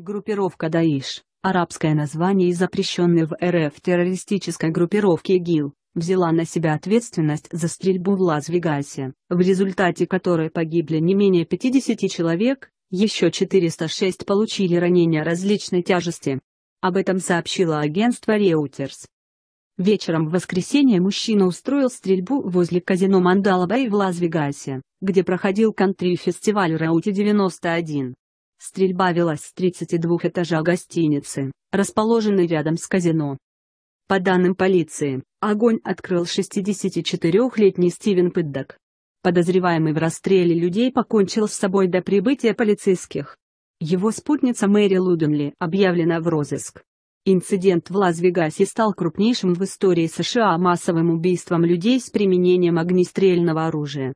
Группировка Даиш, арабское название и запрещенной в РФ террористической группировки ИГИЛ, взяла на себя ответственность за стрельбу в Лас-Вегасе, в результате которой погибли не менее 50 человек, еще 406 получили ранения различной тяжести. Об этом сообщило агентство Reuters. Вечером в воскресенье мужчина устроил стрельбу возле казино Мандалабей в Лас-Вегасе, где проходил кантри-фестиваль Раути 91. Стрельба велась с 32 этажа гостиницы, расположенной рядом с казино. По данным полиции, огонь открыл 64-летний Стивен Пыддок. Подозреваемый в расстреле людей покончил с собой до прибытия полицейских. Его спутница Мэри Луденли объявлена в розыск. Инцидент в Лас-Вегасе стал крупнейшим в истории США массовым убийством людей с применением огнестрельного оружия.